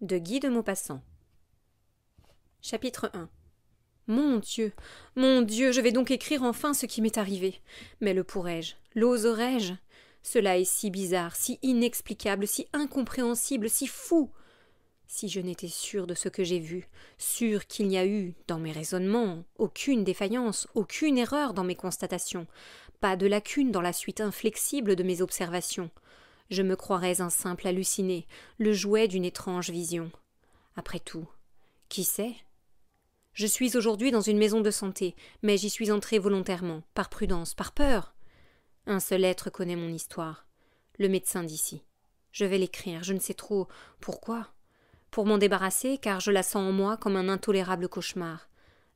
de Guy de Maupassant. Chapitre 1 Mon Dieu Mon Dieu Je vais donc écrire enfin ce qui m'est arrivé. Mais le pourrais-je L'oserais-je Cela est si bizarre, si inexplicable, si incompréhensible, si fou Si je n'étais sûr de ce que j'ai vu, sûr qu'il n'y a eu, dans mes raisonnements, aucune défaillance, aucune erreur dans mes constatations, pas de lacune dans la suite inflexible de mes observations, je me croirais un simple halluciné, le jouet d'une étrange vision. Après tout, qui sait Je suis aujourd'hui dans une maison de santé, mais j'y suis entré volontairement, par prudence, par peur. Un seul être connaît mon histoire, le médecin d'ici. Je vais l'écrire, je ne sais trop pourquoi. Pour m'en débarrasser, car je la sens en moi comme un intolérable cauchemar.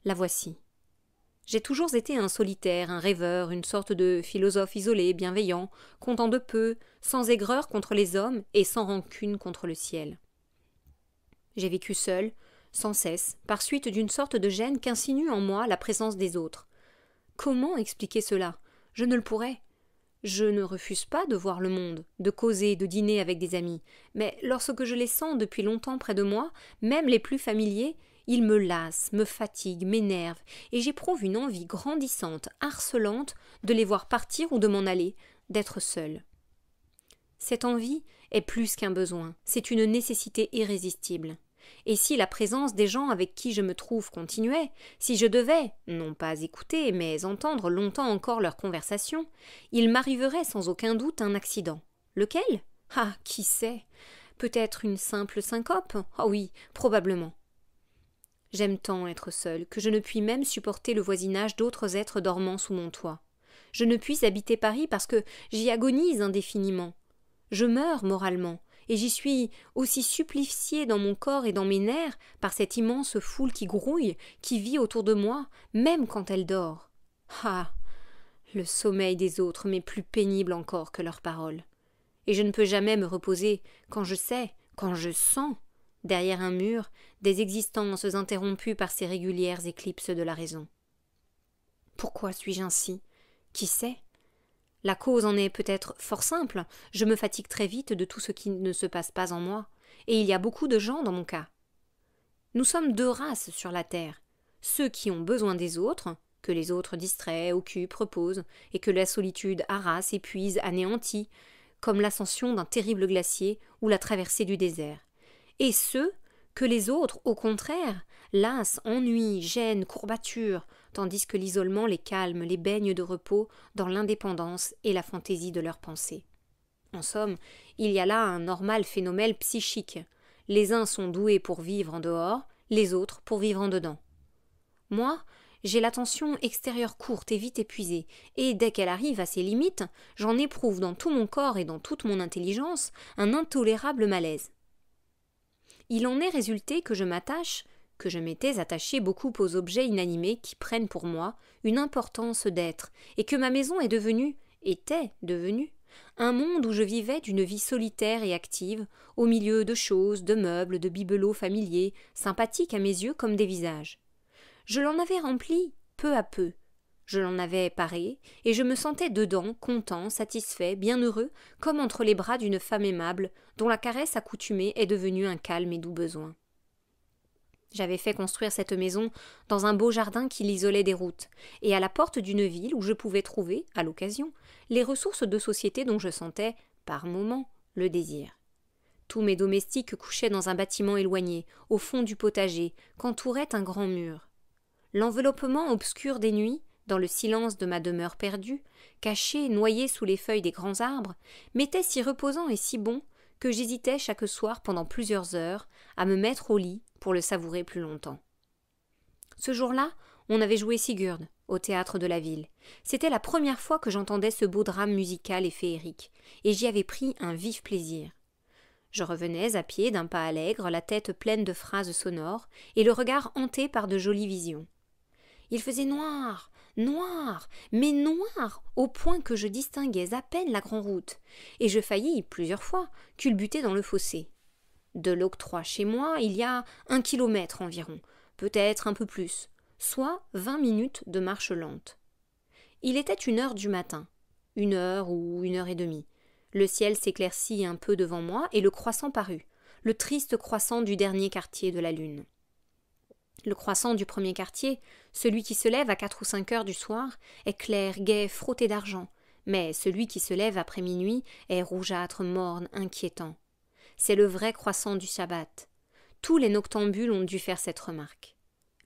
La voici. J'ai toujours été un solitaire, un rêveur, une sorte de philosophe isolé, bienveillant, content de peu, sans aigreur contre les hommes et sans rancune contre le ciel. J'ai vécu seul, sans cesse, par suite d'une sorte de gêne qu'insinue en moi la présence des autres. Comment expliquer cela Je ne le pourrais. Je ne refuse pas de voir le monde, de causer, de dîner avec des amis, mais lorsque je les sens depuis longtemps près de moi, même les plus familiers, il me lassent, me fatigue, m'énerve, et j'éprouve une envie grandissante, harcelante, de les voir partir ou de m'en aller, d'être seule. Cette envie est plus qu'un besoin, c'est une nécessité irrésistible. Et si la présence des gens avec qui je me trouve continuait, si je devais, non pas écouter, mais entendre longtemps encore leur conversation, il m'arriverait sans aucun doute un accident. Lequel Ah, qui sait Peut-être une simple syncope Ah oh oui, probablement. J'aime tant être seule que je ne puis même supporter le voisinage d'autres êtres dormant sous mon toit. Je ne puis habiter Paris parce que j'y agonise indéfiniment. Je meurs moralement, et j'y suis aussi suppliciée dans mon corps et dans mes nerfs par cette immense foule qui grouille, qui vit autour de moi, même quand elle dort. Ah. Le sommeil des autres m'est plus pénible encore que leurs paroles. Et je ne peux jamais me reposer quand je sais, quand je sens derrière un mur, des existences interrompues par ces régulières éclipses de la raison. Pourquoi suis-je ainsi Qui sait La cause en est peut-être fort simple. Je me fatigue très vite de tout ce qui ne se passe pas en moi, et il y a beaucoup de gens dans mon cas. Nous sommes deux races sur la terre ceux qui ont besoin des autres, que les autres distraient, occupent, reposent, et que la solitude harasse, épuise, anéantit, comme l'ascension d'un terrible glacier ou la traversée du désert et ceux que les autres, au contraire, lassent, ennuient, gênent, courbatures, tandis que l'isolement les calme, les baigne de repos dans l'indépendance et la fantaisie de leurs pensées. En somme, il y a là un normal phénomène psychique. Les uns sont doués pour vivre en dehors, les autres pour vivre en dedans. Moi, j'ai l'attention extérieure courte et vite épuisée, et dès qu'elle arrive à ses limites, j'en éprouve dans tout mon corps et dans toute mon intelligence un intolérable malaise. Il en est résulté que je m'attache, que je m'étais attaché beaucoup aux objets inanimés qui prennent pour moi une importance d'être, et que ma maison est devenue, était devenue, un monde où je vivais d'une vie solitaire et active, au milieu de choses, de meubles, de bibelots familiers, sympathiques à mes yeux comme des visages. Je l'en avais rempli peu à peu, je l'en avais paré, et je me sentais dedans, content, satisfait, bien heureux, comme entre les bras d'une femme aimable, dont la caresse accoutumée est devenue un calme et doux besoin. J'avais fait construire cette maison dans un beau jardin qui l'isolait des routes, et à la porte d'une ville où je pouvais trouver, à l'occasion, les ressources de société dont je sentais, par moments, le désir. Tous mes domestiques couchaient dans un bâtiment éloigné, au fond du potager, qu'entourait un grand mur. L'enveloppement obscur des nuits, dans le silence de ma demeure perdue, cachée, noyée sous les feuilles des grands arbres, m'était si reposant et si bon que j'hésitais chaque soir pendant plusieurs heures à me mettre au lit pour le savourer plus longtemps. Ce jour-là, on avait joué Sigurd au théâtre de la ville. C'était la première fois que j'entendais ce beau drame musical et féerique, et j'y avais pris un vif plaisir. Je revenais à pied d'un pas allègre, la tête pleine de phrases sonores et le regard hanté par de jolies visions. Il faisait noir, noir, mais noir, au point que je distinguais à peine la grand route, et je faillis, plusieurs fois, culbuter dans le fossé. De l'octroi chez moi, il y a un kilomètre environ, peut-être un peu plus, soit vingt minutes de marche lente. Il était une heure du matin, une heure ou une heure et demie. Le ciel s'éclaircit un peu devant moi et le croissant parut, le triste croissant du dernier quartier de la lune. Le croissant du premier quartier, celui qui se lève à quatre ou cinq heures du soir, est clair, gai, frotté d'argent, mais celui qui se lève après minuit est rougeâtre, morne, inquiétant. C'est le vrai croissant du sabbat. Tous les noctambules ont dû faire cette remarque.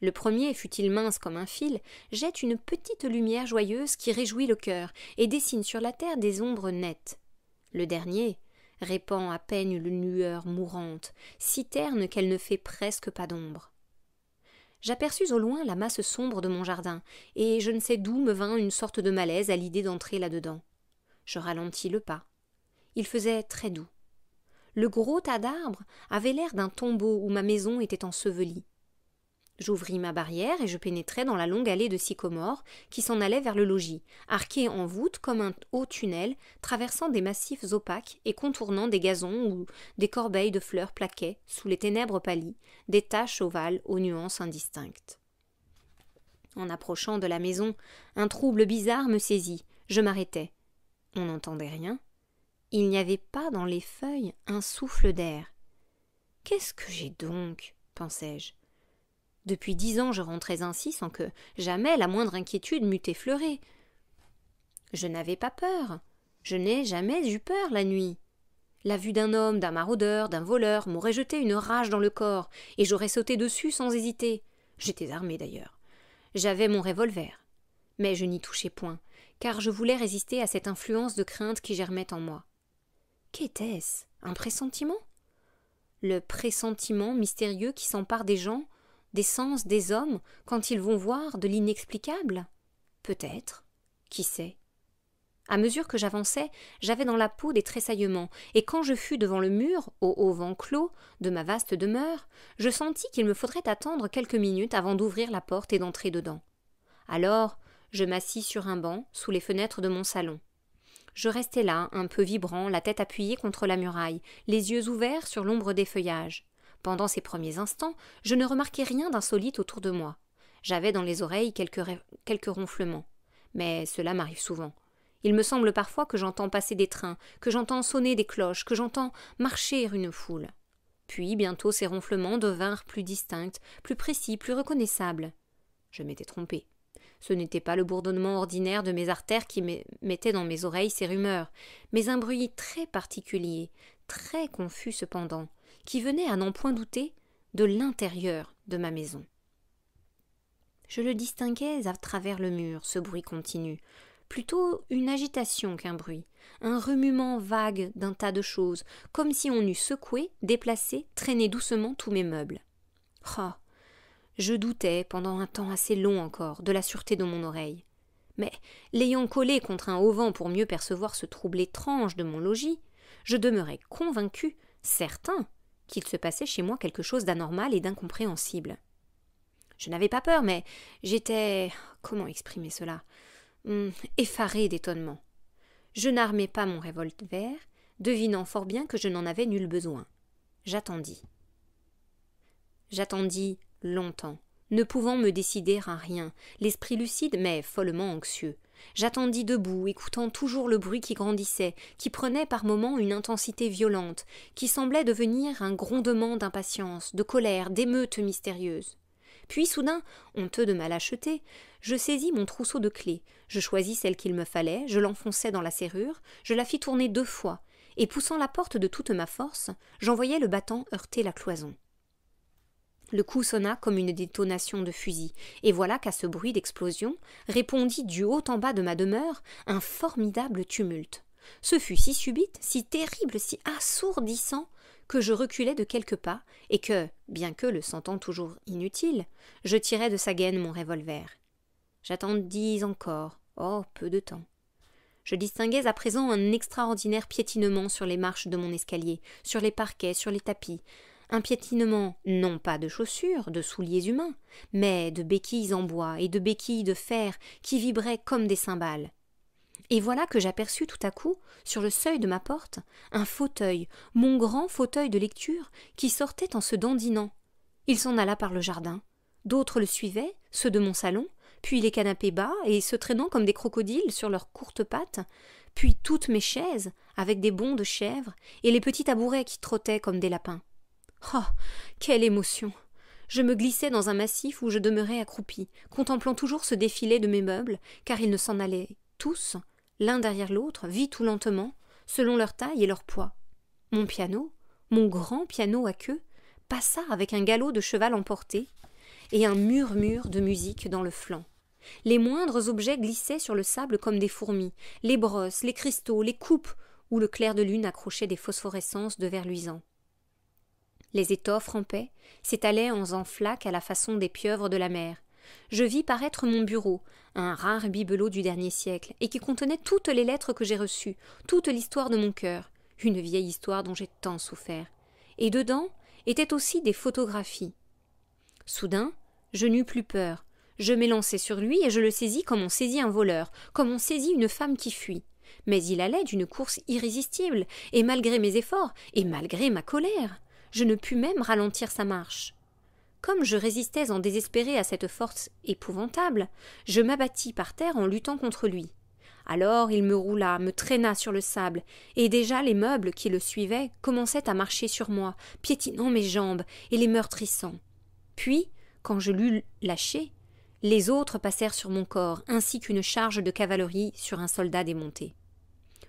Le premier, fut-il mince comme un fil, jette une petite lumière joyeuse qui réjouit le cœur et dessine sur la terre des ombres nettes. Le dernier répand à peine une lueur mourante, si terne qu'elle ne fait presque pas d'ombre j'aperçus au loin la masse sombre de mon jardin, et je ne sais d'où me vint une sorte de malaise à l'idée d'entrer là-dedans. Je ralentis le pas. Il faisait très doux. Le gros tas d'arbres avait l'air d'un tombeau où ma maison était ensevelie. J'ouvris ma barrière et je pénétrai dans la longue allée de sycomores qui s'en allait vers le logis, arqué en voûte comme un haut tunnel, traversant des massifs opaques et contournant des gazons où des corbeilles de fleurs plaquaient, sous les ténèbres pâlies, des taches ovales aux nuances indistinctes. En approchant de la maison, un trouble bizarre me saisit. Je m'arrêtai. On n'entendait rien. Il n'y avait pas dans les feuilles un souffle d'air. Qu'est-ce que j'ai donc pensai-je. Depuis dix ans je rentrais ainsi sans que jamais la moindre inquiétude m'eût effleurée. Je n'avais pas peur. Je n'ai jamais eu peur la nuit. La vue d'un homme, d'un maraudeur, d'un voleur m'aurait jeté une rage dans le corps, et j'aurais sauté dessus sans hésiter. J'étais armé d'ailleurs. J'avais mon revolver. Mais je n'y touchais point, car je voulais résister à cette influence de crainte qui germait en moi. Qu'était-ce Un pressentiment Le pressentiment mystérieux qui s'empare des gens des sens des hommes quand ils vont voir de l'inexplicable Peut-être. Qui sait à mesure que j'avançais, j'avais dans la peau des tressaillements, et quand je fus devant le mur, au haut vent clos, de ma vaste demeure, je sentis qu'il me faudrait attendre quelques minutes avant d'ouvrir la porte et d'entrer dedans. Alors, je m'assis sur un banc, sous les fenêtres de mon salon. Je restai là, un peu vibrant, la tête appuyée contre la muraille, les yeux ouverts sur l'ombre des feuillages. Pendant ces premiers instants, je ne remarquais rien d'insolite autour de moi. J'avais dans les oreilles quelques, ronflements. Mais cela m'arrive souvent. Il me semble parfois que j'entends passer des trains, que j'entends sonner des cloches, que j'entends marcher une foule. Puis bientôt ces ronflements devinrent plus distincts, plus précis, plus reconnaissables. Je m'étais trompé. Ce n'était pas le bourdonnement ordinaire de mes artères qui mettait dans mes oreilles ces rumeurs, mais un bruit très particulier, très confus cependant, qui venait à n'en point douter de l'intérieur de ma maison. Je le distinguais à travers le mur, ce bruit continu, plutôt une agitation qu'un bruit, un remuement vague d'un tas de choses, comme si on eût secoué, déplacé, traîné doucement tous mes meubles. Oh Je doutais pendant un temps assez long encore de la sûreté de mon oreille. Mais, l'ayant collé contre un haut vent pour mieux percevoir ce trouble étrange de mon logis, je demeurais convaincu, certain, qu'il se passait chez moi quelque chose d'anormal et d'incompréhensible. Je n'avais pas peur, mais j'étais. Comment exprimer cela hum, effarée d'étonnement. Je n'armais pas mon revolver, devinant fort bien que je n'en avais nul besoin. J'attendis. J'attendis longtemps. Ne pouvant me décider à rien, l'esprit lucide mais follement anxieux, j'attendis debout, écoutant toujours le bruit qui grandissait, qui prenait par moments une intensité violente, qui semblait devenir un grondement d'impatience, de colère, d'émeute mystérieuse. Puis soudain, honteux de ma lâcheté, je saisis mon trousseau de clés, je choisis celle qu'il me fallait, je l'enfonçai dans la serrure, je la fis tourner deux fois, et poussant la porte de toute ma force, j'envoyai le battant heurter la cloison. Le coup sonna comme une détonation de fusil, et voilà qu'à ce bruit d'explosion répondit du haut en bas de ma demeure un formidable tumulte. Ce fut si subite, si terrible, si assourdissant, que je reculai de quelques pas, et que, bien que le sentant toujours inutile, je tirai de sa gaine mon revolver. J'attendis encore, oh peu de temps. Je distinguais à présent un extraordinaire piétinement sur les marches de mon escalier, sur les parquets, sur les tapis, un piétinement non pas de chaussures, de souliers humains, mais de béquilles en bois et de béquilles de fer qui vibraient comme des cymbales. Et voilà que j'aperçus tout à coup, sur le seuil de ma porte, un fauteuil, mon grand fauteuil de lecture, qui sortait en se dandinant. Il s'en alla par le jardin. D'autres le suivaient, ceux de mon salon, puis les canapés bas et se traînant comme des crocodiles sur leurs courtes pattes, puis toutes mes chaises, avec des bonds de chèvre, et les petits tabourets qui trottaient comme des lapins. Oh quelle émotion je me glissais dans un massif où je demeurais accroupi, contemplant toujours ce défilé de mes meubles, car ils ne s'en allaient tous, l'un derrière l'autre, vite ou lentement, selon leur taille et leur poids. Mon piano, mon grand piano à queue, passa avec un galop de cheval emporté, et un murmure de musique dans le flanc. Les moindres objets glissaient sur le sable comme des fourmis, les brosses, les cristaux, les coupes, où le clair de lune accrochait des phosphorescences de verre luisant. Les étoffes rampaient, s'étalaient en enflac à la façon des pieuvres de la mer. Je vis paraître mon bureau, un rare bibelot du dernier siècle, et qui contenait toutes les lettres que j'ai reçues, toute l'histoire de mon cœur, une vieille histoire dont j'ai tant souffert. Et dedans étaient aussi des photographies. Soudain, je n'eus plus peur. Je m'élançai sur lui et je le saisis comme on saisit un voleur, comme on saisit une femme qui fuit. Mais il allait d'une course irrésistible, et malgré mes efforts, et malgré ma colère, je ne pus même ralentir sa marche. Comme je résistais en désespéré à cette force épouvantable, je m'abattis par terre en luttant contre lui. Alors il me roula, me traîna sur le sable, et déjà les meubles qui le suivaient commençaient à marcher sur moi, piétinant mes jambes et les meurtrissant. Puis, quand je l'eus lâché, les autres passèrent sur mon corps, ainsi qu'une charge de cavalerie sur un soldat démonté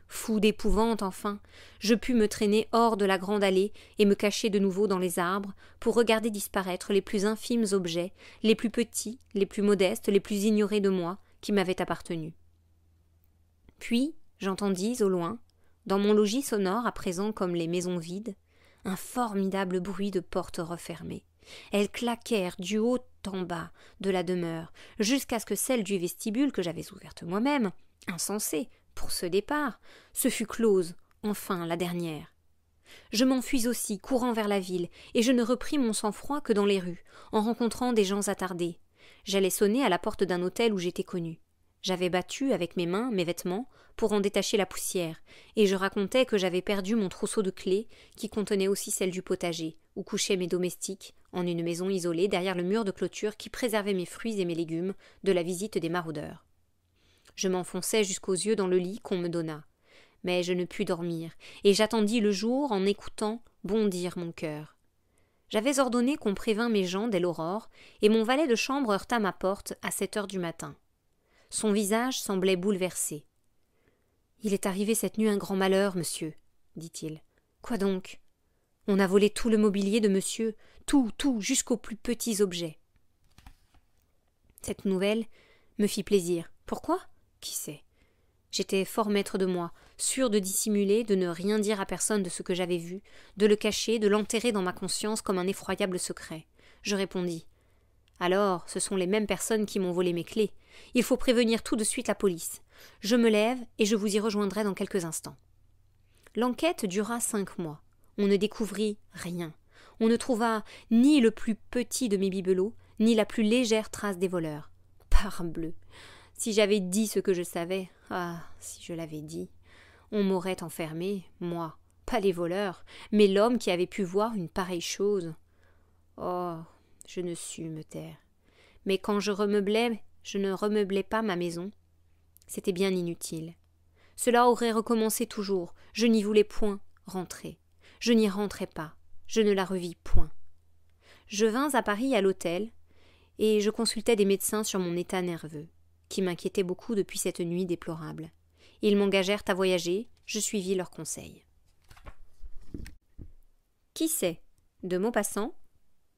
fou d'épouvante enfin, je pus me traîner hors de la grande allée et me cacher de nouveau dans les arbres pour regarder disparaître les plus infimes objets, les plus petits, les plus modestes, les plus ignorés de moi, qui m'avaient appartenu. Puis j'entendis au loin, dans mon logis sonore à présent comme les maisons vides, un formidable bruit de portes refermées. Elles claquèrent du haut en bas de la demeure, jusqu'à ce que celle du vestibule que j'avais ouverte moi-même, insensée, pour ce départ, ce fut close, enfin la dernière. Je m'enfuis aussi, courant vers la ville, et je ne repris mon sang-froid que dans les rues, en rencontrant des gens attardés. J'allais sonner à la porte d'un hôtel où j'étais connu. J'avais battu avec mes mains mes vêtements pour en détacher la poussière, et je racontais que j'avais perdu mon trousseau de clés, qui contenait aussi celle du potager, où couchaient mes domestiques, en une maison isolée derrière le mur de clôture qui préservait mes fruits et mes légumes de la visite des maraudeurs. Je m'enfonçai jusqu'aux yeux dans le lit qu'on me donna. Mais je ne pus dormir, et j'attendis le jour en écoutant bondir mon cœur. J'avais ordonné qu'on prévînt mes gens dès l'aurore, et mon valet de chambre heurta ma porte à sept heures du matin. Son visage semblait bouleversé. Il est arrivé cette nuit un grand malheur, monsieur, dit-il. Quoi donc On a volé tout le mobilier de monsieur, tout, tout, jusqu'aux plus petits objets. Cette nouvelle me fit plaisir. Pourquoi qui sait J'étais fort maître de moi, sûr de dissimuler, de ne rien dire à personne de ce que j'avais vu, de le cacher, de l'enterrer dans ma conscience comme un effroyable secret. Je répondis. Alors, ce sont les mêmes personnes qui m'ont volé mes clés. Il faut prévenir tout de suite la police. Je me lève et je vous y rejoindrai dans quelques instants. L'enquête dura cinq mois. On ne découvrit rien. On ne trouva ni le plus petit de mes bibelots, ni la plus légère trace des voleurs. Parbleu. Si j'avais dit ce que je savais, ah, si je l'avais dit, on m'aurait enfermé, moi, pas les voleurs, mais l'homme qui avait pu voir une pareille chose. Oh, je ne sus me taire. Mais quand je remeublais, je ne remeublais pas ma maison. C'était bien inutile. Cela aurait recommencé toujours. Je n'y voulais point rentrer. Je n'y rentrais pas. Je ne la revis point. Je vins à Paris à l'hôtel, et je consultai des médecins sur mon état nerveux qui m'inquiétaient beaucoup depuis cette nuit déplorable. Ils m'engagèrent à voyager, je suivis leurs conseils. Qui sait De Maupassant,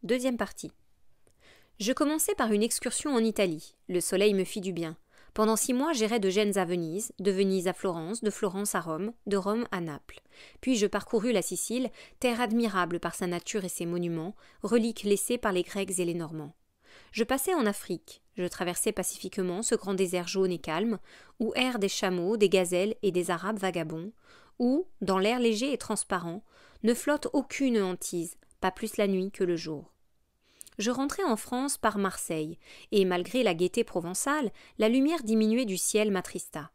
deuxième partie. Je commençai par une excursion en Italie. Le soleil me fit du bien. Pendant six mois, j'irai de Gênes à Venise, de Venise à Florence, de Florence à Rome, de Rome à Naples. Puis je parcourus la Sicile, terre admirable par sa nature et ses monuments, reliques laissées par les Grecs et les Normands. Je passai en Afrique, je traversais pacifiquement ce grand désert jaune et calme, où errent des chameaux, des gazelles et des arabes vagabonds, où, dans l'air léger et transparent, ne flotte aucune hantise, pas plus la nuit que le jour. Je rentrai en France par Marseille, et malgré la gaieté provençale, la lumière diminuée du ciel m'attrista.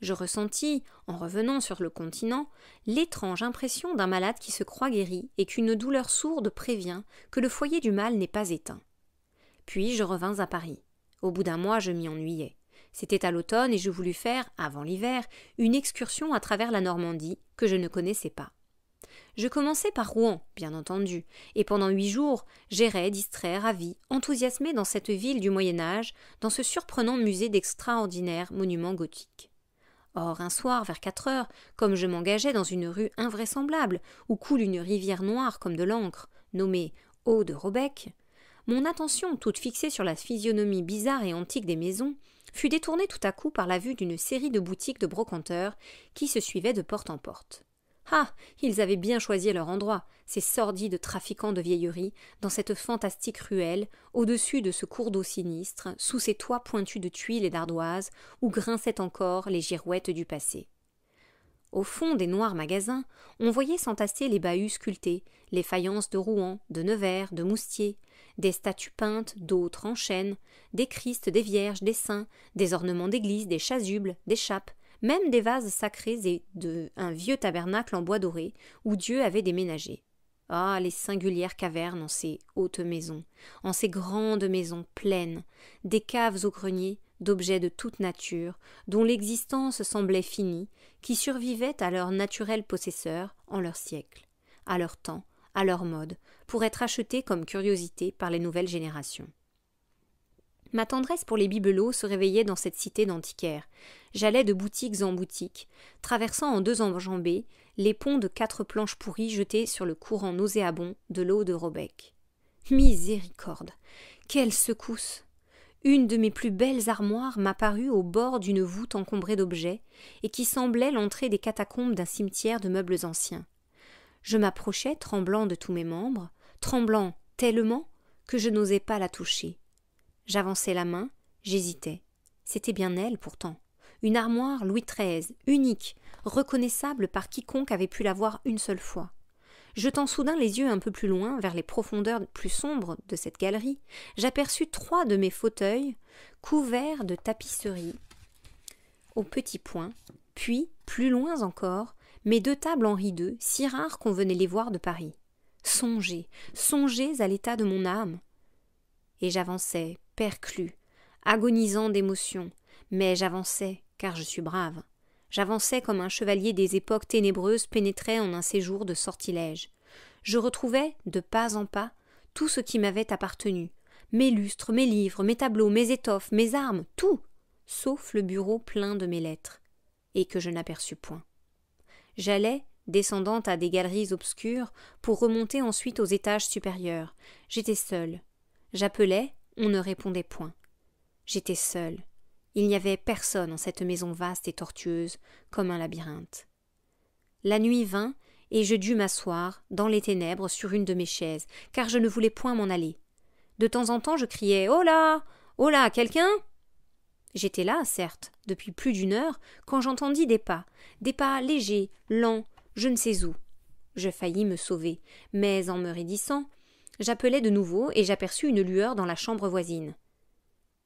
Je ressentis, en revenant sur le continent, l'étrange impression d'un malade qui se croit guéri et qu'une douleur sourde prévient que le foyer du mal n'est pas éteint. Puis je revins à Paris. Au bout d'un mois, je m'y ennuyais. C'était à l'automne et je voulus faire, avant l'hiver, une excursion à travers la Normandie que je ne connaissais pas. Je commençai par Rouen, bien entendu, et pendant huit jours, j'errais distrait, ravi, enthousiasmé dans cette ville du Moyen Âge, dans ce surprenant musée d'extraordinaires monuments gothiques. Or, un soir, vers quatre heures, comme je m'engageais dans une rue invraisemblable, où coule une rivière noire comme de l'encre, nommée Eau de Robec, mon attention, toute fixée sur la physionomie bizarre et antique des maisons, fut détournée tout à coup par la vue d'une série de boutiques de brocanteurs qui se suivaient de porte en porte. Ah. Ils avaient bien choisi leur endroit, ces sordides trafiquants de vieilleries, dans cette fantastique ruelle, au dessus de ce cours d'eau sinistre, sous ces toits pointus de tuiles et d'ardoises, où grinçaient encore les girouettes du passé. Au fond des noirs magasins, on voyait s'entasser les bahuts sculptés, les faïences de Rouen, de Nevers, de Moustier, des statues peintes, d'autres en chêne, des Christs, des Vierges, des saints, des ornements d'église, des chasubles, des chapes, même des vases sacrés et de un vieux tabernacle en bois doré où Dieu avait déménagé. Ah, les singulières cavernes en ces hautes maisons, en ces grandes maisons pleines, des caves au grenier d'objets de toute nature, dont l'existence semblait finie, qui survivaient à leur naturel possesseur en leur siècle, à leur temps, à leur mode, pour être achetés comme curiosité par les nouvelles générations. Ma tendresse pour les bibelots se réveillait dans cette cité d'antiquaires. J'allais de boutiques en boutiques, traversant en deux enjambées les ponts de quatre planches pourries jetées sur le courant nauséabond de l'eau de Robec. Miséricorde. Quelle secousse. Une de mes plus belles armoires m'apparut au bord d'une voûte encombrée d'objets, et qui semblait l'entrée des catacombes d'un cimetière de meubles anciens. Je m'approchais, tremblant de tous mes membres, tremblant tellement que je n'osais pas la toucher. J'avançais la main, j'hésitais. C'était bien elle pourtant. Une armoire Louis XIII, unique, reconnaissable par quiconque avait pu la voir une seule fois. Jetant soudain les yeux un peu plus loin, vers les profondeurs plus sombres de cette galerie, j'aperçus trois de mes fauteuils couverts de tapisseries Au petit point, puis, plus loin encore, mes deux tables en II, si rares qu'on venait les voir de Paris. Songez, songez à l'état de mon âme. Et j'avançais, perclus, agonisant d'émotion, mais j'avançais, car je suis brave. J'avançais comme un chevalier des époques ténébreuses pénétrait en un séjour de sortilège. Je retrouvais, de pas en pas, tout ce qui m'avait appartenu mes lustres, mes livres, mes tableaux, mes étoffes, mes armes, tout, sauf le bureau plein de mes lettres, et que je n'aperçus point. J'allais, descendant à des galeries obscures, pour remonter ensuite aux étages supérieurs. J'étais seule. J'appelais, on ne répondait point. J'étais seule. Il n'y avait personne en cette maison vaste et tortueuse, comme un labyrinthe. La nuit vint, et je dus m'asseoir, dans les ténèbres, sur une de mes chaises, car je ne voulais point m'en aller. De temps en temps je criais. Oh là. Oh là. Quelqu'un. J'étais là, certes, depuis plus d'une heure, quand j'entendis des pas, des pas légers, lents, je ne sais où. Je faillis me sauver, mais en me raidissant, j'appelai de nouveau et j'aperçus une lueur dans la chambre voisine.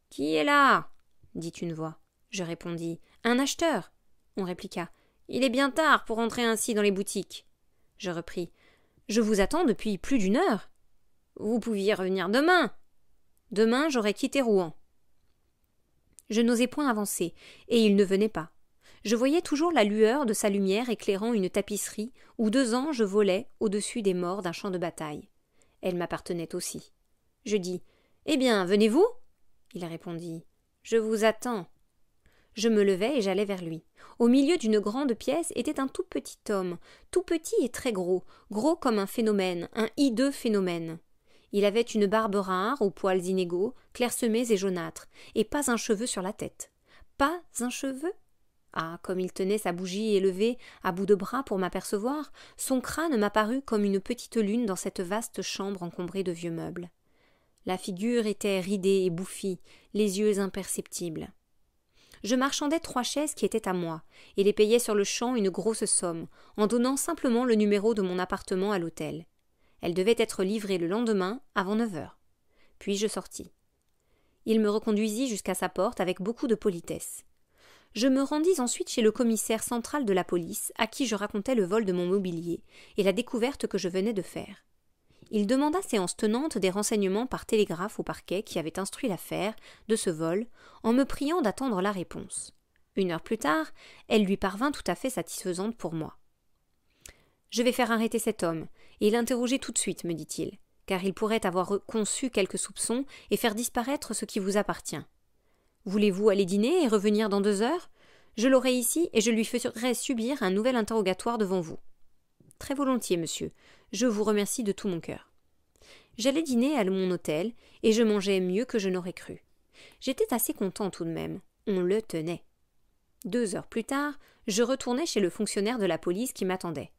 Qui est là dit une voix. Je répondis Un acheteur. On répliqua Il est bien tard pour entrer ainsi dans les boutiques. Je repris Je vous attends depuis plus d'une heure. Vous pouviez revenir demain. Demain, j'aurais quitté Rouen. Je n'osais point avancer, et il ne venait pas. Je voyais toujours la lueur de sa lumière éclairant une tapisserie où deux anges volaient au-dessus des morts d'un champ de bataille. Elle m'appartenait aussi. Je dis Eh bien, venez-vous Il répondit Je vous attends. Je me levai et j'allai vers lui. Au milieu d'une grande pièce était un tout petit homme, tout petit et très gros, gros comme un phénomène, un hideux phénomène. Il avait une barbe rare, aux poils inégaux, clairsemés et jaunâtres, et pas un cheveu sur la tête. Pas un cheveu Ah, comme il tenait sa bougie élevée à bout de bras pour m'apercevoir, son crâne m'apparut comme une petite lune dans cette vaste chambre encombrée de vieux meubles. La figure était ridée et bouffie, les yeux imperceptibles. Je marchandais trois chaises qui étaient à moi, et les payais sur le champ une grosse somme, en donnant simplement le numéro de mon appartement à l'hôtel. Elle devait être livrée le lendemain avant neuf heures. Puis je sortis. Il me reconduisit jusqu'à sa porte avec beaucoup de politesse. Je me rendis ensuite chez le commissaire central de la police, à qui je racontai le vol de mon mobilier et la découverte que je venais de faire. Il demanda séance tenante des renseignements par télégraphe au parquet qui avait instruit l'affaire de ce vol, en me priant d'attendre la réponse. Une heure plus tard, elle lui parvint tout à fait satisfaisante pour moi. Je vais faire arrêter cet homme, et l'interroger tout de suite, me dit-il, car il pourrait avoir conçu quelques soupçons et faire disparaître ce qui vous appartient. Voulez-vous aller dîner et revenir dans deux heures Je l'aurai ici et je lui ferai subir un nouvel interrogatoire devant vous. Très volontiers, monsieur. Je vous remercie de tout mon cœur. J'allais dîner à mon hôtel et je mangeais mieux que je n'aurais cru. J'étais assez content tout de même. On le tenait. Deux heures plus tard, je retournais chez le fonctionnaire de la police qui m'attendait.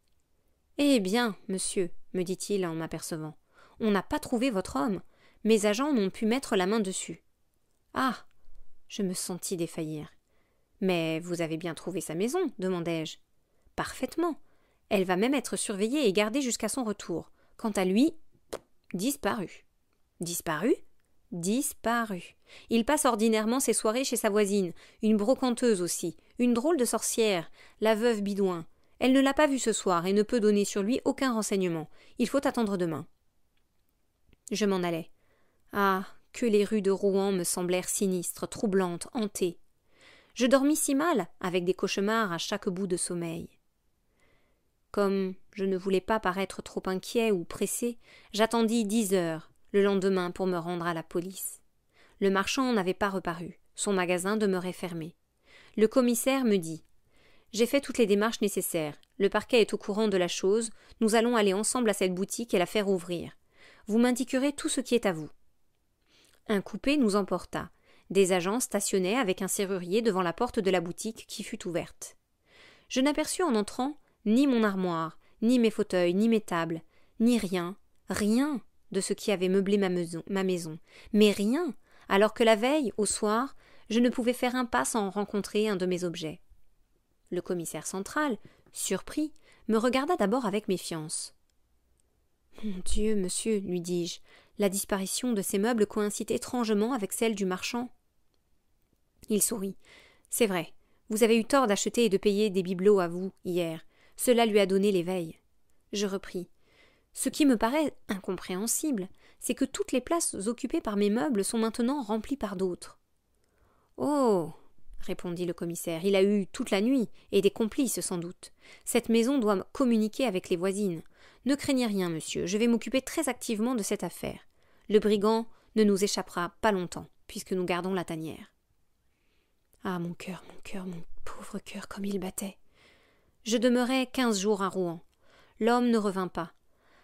Eh bien, monsieur, me dit-il en m'apercevant, on n'a pas trouvé votre homme. Mes agents n'ont pu mettre la main dessus. Ah Je me sentis défaillir. Mais vous avez bien trouvé sa maison demandai-je. Parfaitement. Elle va même être surveillée et gardée jusqu'à son retour. Quant à lui, disparu. Disparu Disparu. Il passe ordinairement ses soirées chez sa voisine, une brocanteuse aussi, une drôle de sorcière, la veuve Bidouin, elle ne l'a pas vu ce soir et ne peut donner sur lui aucun renseignement. Il faut attendre demain. Je m'en allais. Ah. Que les rues de Rouen me semblèrent sinistres, troublantes, hantées. Je dormis si mal, avec des cauchemars à chaque bout de sommeil. Comme je ne voulais pas paraître trop inquiet ou pressé, j'attendis dix heures le lendemain pour me rendre à la police. Le marchand n'avait pas reparu, son magasin demeurait fermé. Le commissaire me dit j'ai fait toutes les démarches nécessaires. Le parquet est au courant de la chose. Nous allons aller ensemble à cette boutique et la faire ouvrir. Vous m'indiquerez tout ce qui est à vous. Un coupé nous emporta. Des agents stationnaient avec un serrurier devant la porte de la boutique qui fut ouverte. Je n'aperçus en entrant ni mon armoire, ni mes fauteuils, ni mes tables, ni rien, rien de ce qui avait meublé ma maison, ma maison, mais rien, alors que la veille, au soir, je ne pouvais faire un pas sans rencontrer un de mes objets. Le commissaire central, surpris, me regarda d'abord avec méfiance. Mon Dieu, monsieur, lui dis-je, la disparition de ces meubles coïncide étrangement avec celle du marchand. Il sourit. C'est vrai. Vous avez eu tort d'acheter et de payer des bibelots à vous hier. Cela lui a donné l'éveil. Je repris. Ce qui me paraît incompréhensible, c'est que toutes les places occupées par mes meubles sont maintenant remplies par d'autres. Oh répondit le commissaire. Il a eu toute la nuit, et des complices sans doute. Cette maison doit communiquer avec les voisines. Ne craignez rien, monsieur, je vais m'occuper très activement de cette affaire. Le brigand ne nous échappera pas longtemps, puisque nous gardons la tanière. Ah. Mon cœur, mon cœur, mon pauvre cœur, comme il battait. Je demeurai quinze jours à Rouen. L'homme ne revint pas.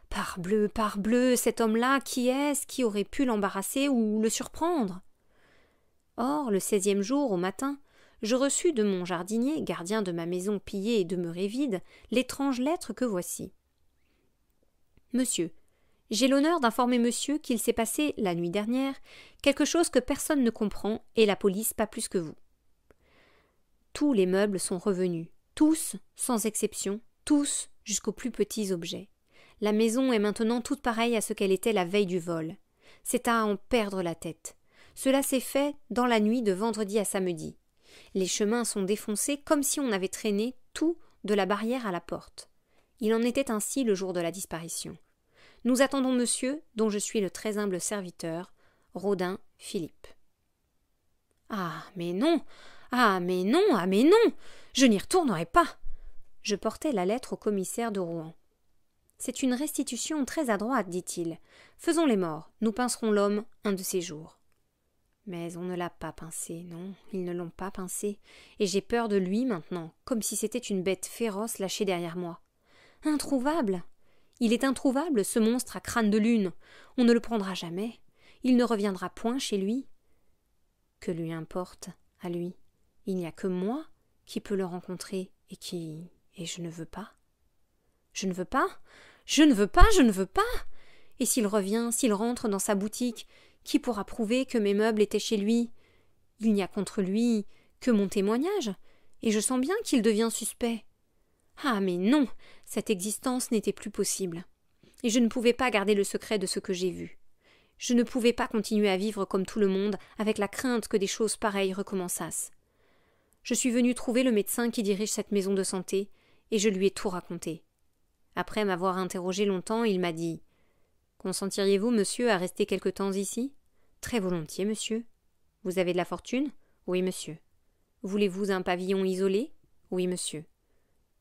Parbleu, parbleu, cet homme-là, qui est-ce qui aurait pu l'embarrasser ou le surprendre Or, le seizième jour, au matin, je reçus de mon jardinier, gardien de ma maison pillée et demeurée vide, l'étrange lettre que voici. Monsieur, j'ai l'honneur d'informer monsieur qu'il s'est passé, la nuit dernière, quelque chose que personne ne comprend, et la police pas plus que vous. Tous les meubles sont revenus, tous, sans exception, tous, jusqu'aux plus petits objets. La maison est maintenant toute pareille à ce qu'elle était la veille du vol. C'est à en perdre la tête. Cela s'est fait dans la nuit de vendredi à samedi. Les chemins sont défoncés comme si on avait traîné tout de la barrière à la porte. Il en était ainsi le jour de la disparition. Nous attendons monsieur, dont je suis le très humble serviteur, Rodin Philippe. Ah. Mais non. Ah. Mais non. Ah. Mais non. Je n'y retournerai pas. Je portai la lettre au commissaire de Rouen. C'est une restitution très adroite, dit il. Faisons les morts, nous pincerons l'homme un de ces jours. Mais on ne l'a pas pincé, non, ils ne l'ont pas pincé, et j'ai peur de lui maintenant, comme si c'était une bête féroce lâchée derrière moi. Introuvable. Il est introuvable, ce monstre à crâne de lune. On ne le prendra jamais. Il ne reviendra point chez lui. Que lui importe, à lui. Il n'y a que moi qui peux le rencontrer, et qui et je ne veux pas. Je ne veux pas. Je ne veux pas, je ne veux pas. Et s'il revient, s'il rentre dans sa boutique, qui pourra prouver que mes meubles étaient chez lui Il n'y a contre lui que mon témoignage, et je sens bien qu'il devient suspect. Ah. Mais non. Cette existence n'était plus possible. Et je ne pouvais pas garder le secret de ce que j'ai vu. Je ne pouvais pas continuer à vivre comme tout le monde, avec la crainte que des choses pareilles recommençassent. Je suis venu trouver le médecin qui dirige cette maison de santé, et je lui ai tout raconté. Après m'avoir interrogé longtemps, il m'a dit. Consentiriez-vous, monsieur, à rester quelque temps ici Très volontiers, monsieur. Vous avez de la fortune Oui, monsieur. Voulez-vous un pavillon isolé Oui, monsieur.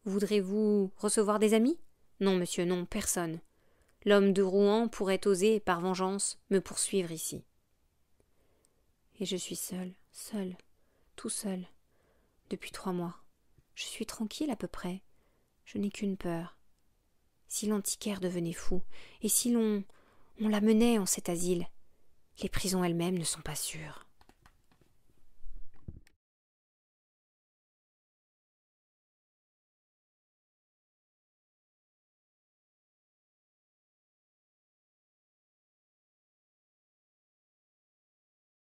Voudrez-vous recevoir des amis Non, monsieur, non, personne. L'homme de Rouen pourrait oser, par vengeance, me poursuivre ici. Et je suis seul, seul, tout seul, depuis trois mois. Je suis tranquille à peu près. Je n'ai qu'une peur. Si l'antiquaire devenait fou, et si l'on on la menait en cet asile. Les prisons elles-mêmes ne sont pas sûres.